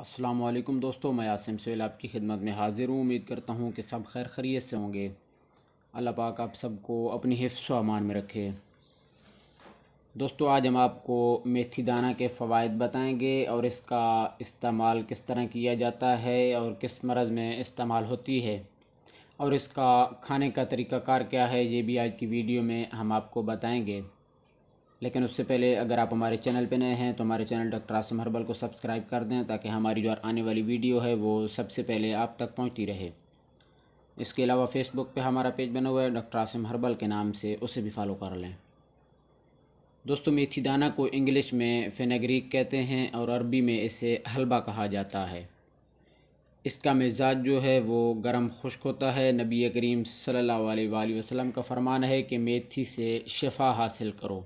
असलम दोस्तों मैं आसिम सोहेल आपकी खिदमत में हाज़िर हूँ उम्मीद करता हूँ कि सब खैर खरीत से होंगे अल्लाह पाक आप सबको अपनी हिफ्स अमान में रखे दोस्तों आज हम आपको मेथी दाना के फ़वाद बताएँगे और इसका इस्तेमाल किस तरह किया जाता है और किस मरज़ में इस्तेमाल होती है और इसका खाने का तरीक़ाकार क्या है ये भी आज की वीडियो में हम आपको बताएँगे लेकिन उससे पहले अगर आप हमारे चैनल पर नए हैं तो हमारे चैनल डॉक्टर आसम हरबल को सब्सक्राइब कर दें ताकि हमारी जो आने वाली वीडियो है वो सबसे पहले आप तक पहुँचती रहे इसके अलावा फेसबुक पे हमारा पेज बना हुआ है डॉक्टर आसिम हरबल के नाम से उसे भी फॉलो कर लें दोस्तों मेथी दाना को इंग्लिश में फेनाग्रीक कहते हैं और अरबी में इसे हलवा कहा जाता है इसका मिजाज जो है वो गर्म खुश्क होता है नबी करीम सल्लल्लाहु अलैहि वसल्लम का फरमान है कि मेथी से शफा हासिल करो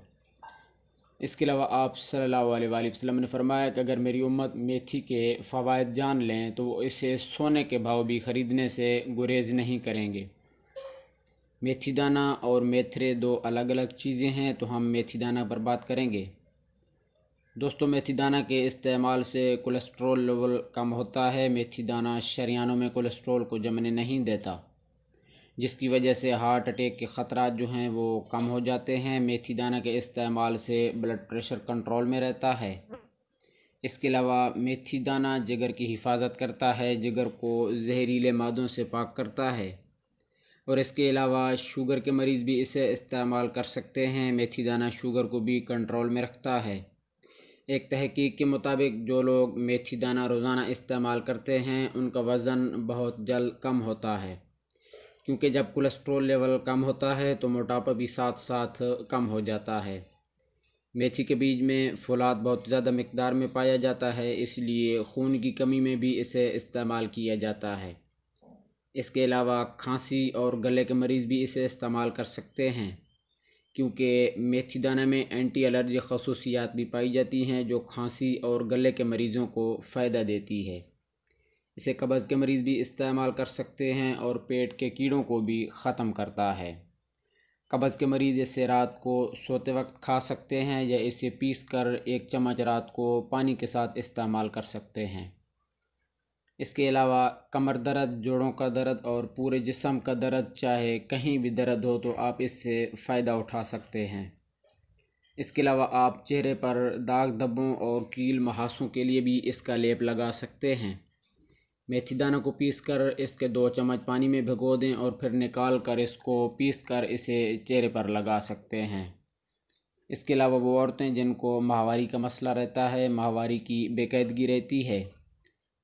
इसके अलावा आप सल्लल्लाहु अलैहि वसल्लम ने फरमाया कि अगर मेरी उम्मत मेथी के फ़वाद जान लें तो वो इसे सोने के भाव भी ख़रीदने से गुरेज नहीं करेंगे मेथी दाना और मेथरे दो अलग अलग चीज़ें हैं तो हम मेथी दाना पर बात करेंगे दोस्तों मेथी दाना के इस्तेमाल से कोलेस्ट्रॉल लेवल कम होता है मेथी दाना शरियानों में कोलेस्ट्रॉल को जमने नहीं देता जिसकी वजह से हार्ट अटैक के ख़तरा जो हैं वो कम हो जाते हैं मेथी दाना के इस्तेमाल से ब्लड प्रेशर कंट्रोल में रहता है इसके अलावा मेथी दाना जिगर की हिफाजत करता है जिगर को जहरीले मादों से पाक करता है और इसके अलावा शुगर के मरीज़ भी इसे इस्तेमाल कर सकते हैं मेथी दाना शुगर को भी कंट्रोल में रखता है एक तहकीक के मुताबिक जो लोग मेथी दाना रोज़ाना इस्तेमाल करते हैं उनका वज़न बहुत जल्द कम होता है क्योंकि जब कोलेस्ट्रॉल लेवल कम होता है तो मोटापा भी साथ साथ कम हो जाता है मेथी के बीज में फौलाद बहुत ज़्यादा मकदार में पाया जाता है इसलिए खून की कमी में भी इसे इस्तेमाल किया जाता है इसके अलावा खांसी और गले के मरीज़ भी इसे इस्तेमाल कर सकते हैं क्योंकि मेथी दाना में एंटी एलर्जी खसूसियात भी पाई जाती हैं जो खांसी और गले के मरीज़ों को फ़ायदा देती है इसे कब्ज़ के मरीज़ भी इस्तेमाल कर सकते हैं और पेट के कीड़ों को भी ख़त्म करता है कब्ज़ के मरीज़ इसे रात को सोते वक्त खा सकते हैं या इसे पीस कर एक चम्मच रात को पानी के साथ इस्तेमाल कर सकते हैं इसके अलावा कमर दर्द जोड़ों का दर्द और पूरे जिसम का दर्द चाहे कहीं भी दर्द हो तो आप इससे फ़ायदा उठा सकते हैं इसके अलावा आप चेहरे पर दाग धब्बों और कील महासों के लिए भी इसका लेप लगा सकते हैं मेथी दाना को पीस कर इसके दो चम्मच पानी में भिगो दें और फिर निकाल कर इसको पीस कर इसे चेहरे पर लगा सकते हैं इसके अलावा वो औरतें जिनको माहवारी का मसला रहता है माहवारी की बेकैदगी रहती है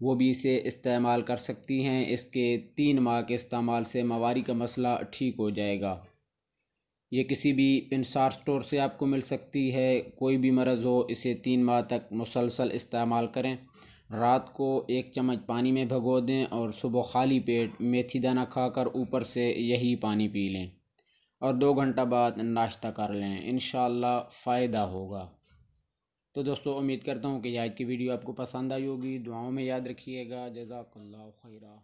वो भी इसे इस्तेमाल कर सकती हैं इसके तीन माह के इस्तेमाल से माहवारी का मसला ठीक हो जाएगा ये किसी भी पिनसार स्टोर से आपको मिल सकती है कोई भी मर्ज़ हो इसे तीन माह तक मुसलसल इस्तेमाल करें रात को एक चम्मच पानी में भगो दें और सुबह खाली पेट मेथी दाना खाकर ऊपर से यही पानी पी लें और दो घंटा बाद नाश्ता कर लें इन फ़ायदा होगा तो दोस्तों उम्मीद करता हूँ कि आज की वीडियो आपको पसंद आई होगी दुआओं में याद रखिएगा जजाकल्ला खैरा